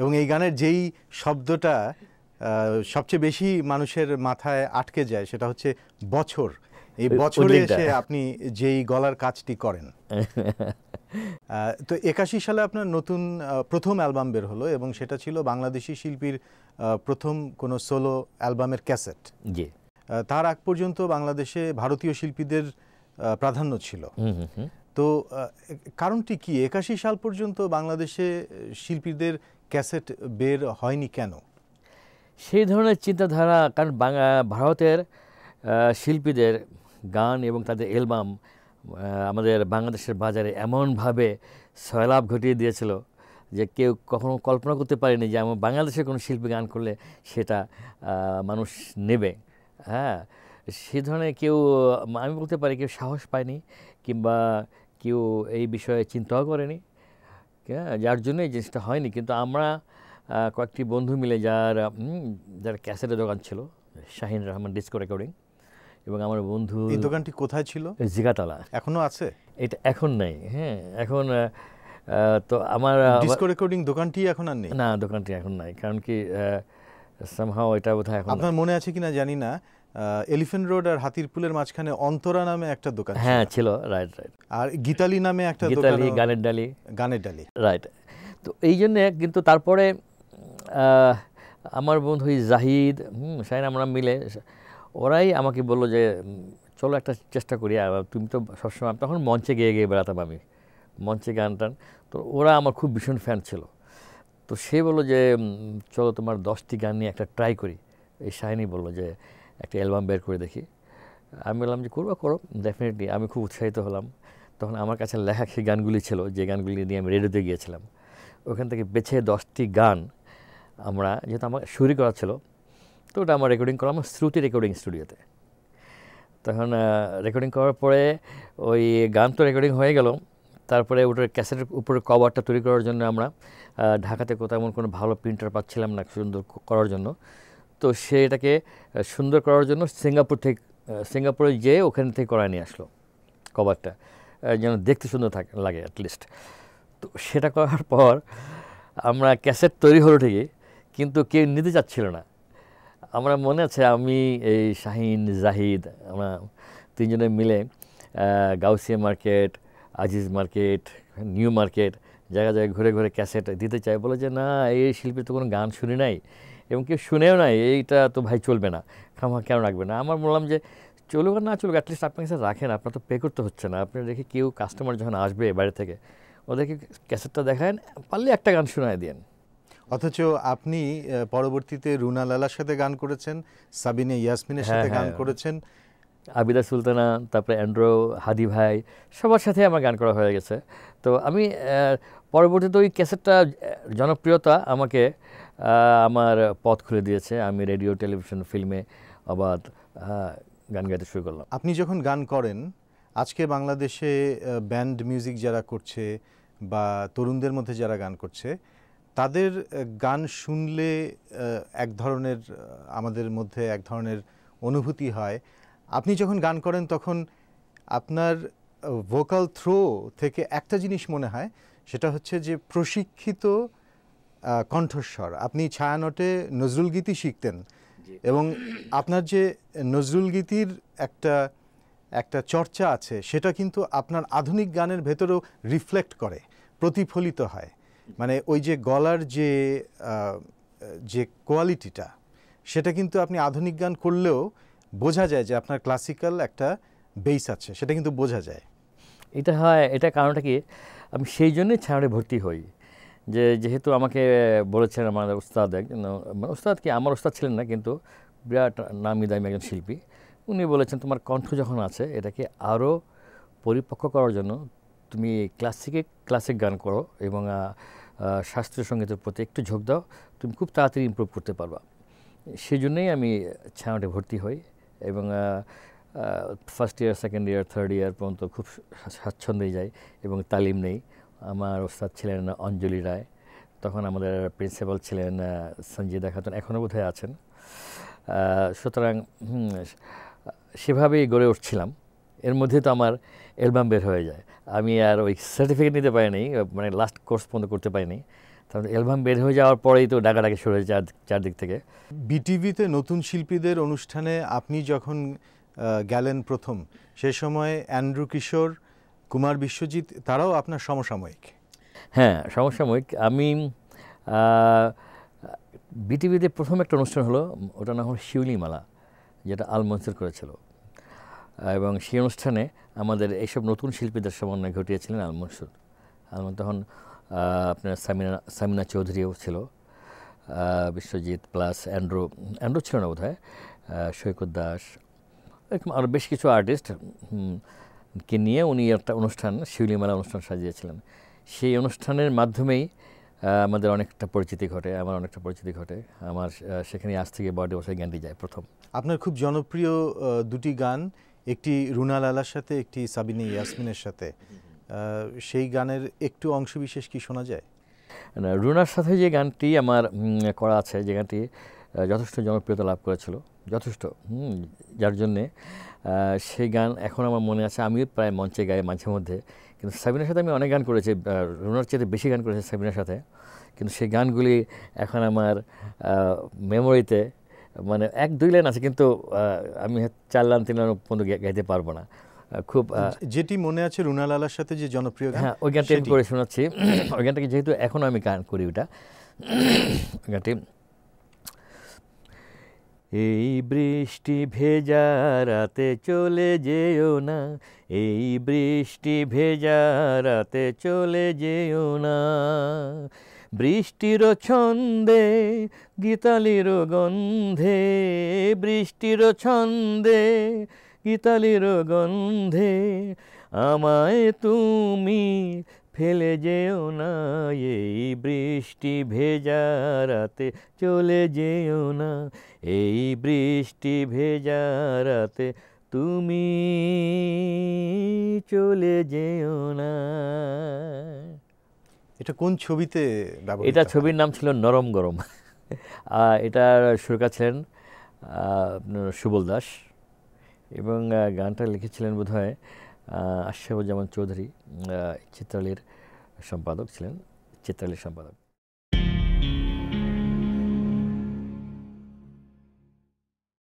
এবং এই গানের যেই শব্দটা সবচেয়ে বেশি মানুষের মাথায় আটকে যায় সেটা হচ্ছে বছর এই বছরে এসে আপনি যেই গলার কাজটি করেন তো একাশি সালে আপনার নতুন প্রথম অ্যালবাম বের হলো এবং সেটা ছিল বাংলাদেশি শিল্পীর প্রথম কোনো সোলো অ্যালবামের ক্যাসেট তার আগ পর্যন্ত বাংলাদেশে ভারতীয় শিল্পীদের প্রাধান্য ছিল তো কারণটি কি একাশি সাল পর্যন্ত বাংলাদেশে শিল্পীদের ক্যাসেট বের হয়নি কেন সেই ধরনের চিন্তাধারা কারণ ভারতের শিল্পীদের গান এবং তাদের অ্যালবাম আমাদের বাংলাদেশের বাজারে এমনভাবে সয়লাভ ঘটিয়ে দিয়েছিল যে কেউ কখনো কল্পনা করতে পারেনি যে আমার বাংলাদেশের কোনো শিল্পী গান করলে সেটা মানুষ নেবে হ্যাঁ সে ধরনের কেউ আমি বলতে পারি কেউ সাহস পায়নি কিংবা কেউ এই বিষয়ে চিন্তাও করেনি হ্যাঁ? যার জন্য এই জিনিসটা হয়নি কিন্তু আমরা কয়েকটি বন্ধু মিলে যার যার ক্যাসেটের দোকান ছিল শাহিন রহমান ডিস্কো রেকর্ডিং এবং আমার বন্ধু এই দোকানটি কোথায় ছিল জিগাতলা এখনও আছে এটা এখন নাই হ্যাঁ এখন তো আমার ডিসকো রেকর্ডিং দোকানটি এখন আর নেই না দোকানটি এখন নাই কারণ কি সামহাও এটা বোধহয় এখন আপনার মনে আছে কিনা জানি না এলিফেন্ট রোড আর হাতির পুলের মাঝখানে অন্তরা নামে একটা দোকান হ্যাঁ ছিল রাইট রাইট আর গীতালি নামে একটা দোকান গানের ডালি গানের ডালি রাইট তো এই জন্যে কিন্তু তারপরে আমার বন্ধু জাহিদ হুম সাইন আমরা মিলে ওরাই আমাকে বললো যে চলো একটা চেষ্টা করি তুমি তো সবসময় তখন মঞ্চে গিয়ে গিয়ে বেড়াতাম আমি মঞ্চে গান টান তো ওরা আমার খুব ভীষণ ফ্যান ছিল তো সে বললো যে চলো তোমার দশটি গান নিয়ে একটা ট্রাই করি এই শাহিনী বললো যে একটা অ্যালবাম বের করে দেখি আমি বললাম যে করবো করো ডেফিনেটলি আমি খুব উৎসাহিত হলাম তখন আমার কাছে লেখা সেই গানগুলি ছিল যে গানগুলি নিয়ে আমি রেডিওতে গিয়েছিলাম ওখান থেকে বেছে দশটি গান আমরা যেহেতু আমার শুরু করা ছিল তো ওটা আমার রেকর্ডিং করলাম আমার শ্রুতি রেকর্ডিং স্টুডিওতে তখন রেকর্ডিং করার পরে ওই গান তো রেকর্ডিং হয়ে গেল তারপরে ওটার ক্যাসেটের উপরে কভারটা তৈরি করার জন্য আমরা ঢাকাতে কোথাও এমন কোনো ভালো প্রিন্টার পাচ্ছিলাম না সুন্দর করার জন্য তো সে এটাকে সুন্দর করার জন্য সিঙ্গাপুর থেকে সিঙ্গাপুরে যেয়ে ওখান থেকে করায় নিয়ে আসলো কভারটা যেন দেখতে সুন্দর থাকে লাগে অ্যাটলিস্ট তো সেটা করার পর আমরা ক্যাসেট তৈরি হলো ঠিকই কিন্তু কেউ নিতে চাচ্ছিল না আমরা মনে আছে আমি এই শাহিন জাহিদ আমরা তিনজনে মিলে Gausia market Aziz market new market জায়গায় জায়গায় ঘুরে ঘুরে ক্যাসেট দিতে চাই বলে যে না এই শিল্পীর তো কোনো গান শুনি নাই এবং কেউ শুনেও নাই এইটা তো ভাই চলবে না খামা কেন রাখবে না আমার বললাম যে চলুক আর না চলুক অ্যাটলিস্ট আপনার কাছে রাখেন আপনার তো পে করতে হচ্ছে না আপনি দেখে কেউ কাস্টমার যখন আসবে বাইরে থেকে ওদেরকে ক্যাসেটটা দেখান পারলে একটা গান শোনায় দেন অথচ আপনি পরবর্তীতে রুনা লালার সাথে গান করেছেন সাবিনে ইয়াসমিনের হ্যাঁ, সাথে গান হ্যাঁ। করেছেন আবিদা সুলতানা তারপরে অ্যান্ড্রো হাদি ভাই সবার সাথে আমার গান করা হয়ে গেছে তো আমি পরবর্তীতে ওই ক্যাসেটটা জনপ্রিয়তা আমাকে আমার পথ খুলে দিয়েছে আমি রেডিও টেলিভিশন ফিল্মে আবার গান গাইতে শুরু করলাম আপনি যখন গান করেন আজকে বাংলাদেশে ব্যান্ড মিউজিক যারা করছে বা তরুণদের মধ্যে যারা গান করছে তাদের গান শুনলে এক ধরনের আমাদের মধ্যে এক ধরনের অনুভূতি হয় আপনি যখন গান করেন তখন আপনার ভোকাল থ্রো থেকে একটা জিনিস মনে হয় সেটা হচ্ছে যে প্রশিক্ষিত কণ্ঠস্বর আপনি ছায়ানটে নজরুল গীতি শিখতেন এবং আপনার যে নজরুল গীতির একটা একটা চর্চা আছে সেটা কিন্তু আপনার আধুনিক গানের ভেতরেও রিফ্লেক্ট করে প্রতিফলিত হয় মানে ওই যে গলার যে যে কোয়ালিটিটা সেটা কিন্তু আপনি আধুনিক গান করলেও বোঝা যায় যে আপনার ক্লাসিক্যাল একটা বেস আছে সেটা কিন্তু বোঝা যায় এটা হয় এটা কারণটা কি আমি সেই জন্যই ছায়ানটে ভর্তি হই যে যেহেতু আমাকে বলেছেন আমার উস্তাদ একজন মানে উস্তাদ কি আমার উস্তাদ ছিলেন না কিন্তু বিরাট নামি দামি একজন শিল্পী উনি বলেছেন তোমার কণ্ঠ যখন আছে এটাকে আরও পরিপক্ক করার জন্য তুমি ক্লাসিকে ক্লাসিক গান করো এবং শাস্ত্রীয় সঙ্গীতের প্রতি একটু ঝোঁক দাও তুমি খুব তাড়াতাড়ি ইম্প্রুভ করতে পারবা সেই জন্যই আমি ছায়ানটে ভর্তি হই এবং first year second year third year পর্যন্ত খুব স্বাচ্ছন্দ্যে যাই এবং তালিম নেই আমার ওস্তাদ ছিলেন অঞ্জলি রায় তখন আমাদের প্রিন্সিপাল ছিলেন সঞ্জিদা খাতুন এখনও বোধহয় আছেন সুতরাং সেভাবেই গড়ে উঠছিলাম এর মধ্যে তো আমার অ্যালবাম বের হয়ে যায় আমি আর ওই সার্টিফিকেট নিতে পারিনি মানে লাস্ট কোর্স পর্যন্ত করতে পারিনি তারপরে মানে অ্যালবাম বের হয়ে যাওয়ার পরেই তো ডাকাডাকি শুরু হয়েছে চারদিক থেকে বিটিভিতে নতুন শিল্পীদের অনুষ্ঠানে আপনি যখন গেলেন প্রথম সে সময় অ্যান্ড্রু কিশোর কুমার বিশ্বজিৎ তারাও আপনার সমসাময়িক হ্যাঁ সমসাময়িক আমি বিটিভিতে প্রথম একটা অনুষ্ঠান হলো ওটার নাম হলো শিউলিমালা যেটা আলমন্সের করেছিল এবং সেই অনুষ্ঠানে আমাদের এইসব নতুন শিল্পীদের সমন্বয় ঘটিয়েছিলেন আলমনসুর আলম তখন আপনার সামিনা সামিনা চৌধুরীও ছিল বিশ্বজিৎ প্লাস অ্যান্ড্রো অ্যান্ড্রো ছিল না বোধ হয় সৈকত দাস এরকম আরও বেশ কিছু আর্টিস্ট কে নিয়ে উনি একটা অনুষ্ঠান মেলা অনুষ্ঠান সাজিয়েছিলেন সেই অনুষ্ঠানের মাধ্যমেই আমাদের অনেকটা পরিচিতি ঘটে আমার অনেকটা পরিচিতি ঘটে আমার সেখানে আজ থেকে বডি বসে গানটি যায় প্রথম আপনার খুব জনপ্রিয় দুটি গান একটি রুনা লালার সাথে একটি সাবিনি ইয়াসমিনের সাথে সেই গানের একটু অংশ বিশেষ কি শোনা যায় রুনার সাথে যে গানটি আমার করা আছে যে গানটি যথেষ্ট জনপ্রিয়তা লাভ করেছিল যথেষ্ট যার জন্যে সেই গান এখন আমার মনে আছে আমিও প্রায় মঞ্চে গাই মাঝে মধ্যে কিন্তু সাবিনার সাথে আমি অনেক গান করেছি রুনার চেয়ে বেশি গান করেছি সাবিনার সাথে কিন্তু সেই গানগুলি এখন আমার মেমোরিতে মানে এক দুই লাইন আছে কিন্তু আমি চার লাইন তিন লাইন পর্যন্ত গাইতে পারবো না খুব যেটি মনে আছে রুনা লালার সাথে যে জনপ্রিয় হ্যাঁ ওই গানটা করে শোনাচ্ছি ওই গানটাকে যেহেতু এখনও আমি গান করি ওটা গানটি এই বৃষ্টি ভেজা রাতে চলে যেও না এই বৃষ্টি ভেজা রাতে চলে যেও না বৃষ্টির ছন্দে গীতালির গন্ধে বৃষ্টির ছন্দে গীতালির গন্ধে আমায় তুমি ফেলে যেও না এই বৃষ্টি ভেজা রাতে চলে যেও না এই বৃষ্টি ভেজা রাতে তুমি চলে যেও না এটা কোন ছবিতে এটা ছবির নাম ছিল নরম গরম এটার সুরকার ছিলেন সুবল দাস এবং গানটা লিখেছিলেন বোধহয় আশাবুজ্জামান চৌধুরী চিত্রালীর সম্পাদক ছিলেন চিত্রালীর সম্পাদক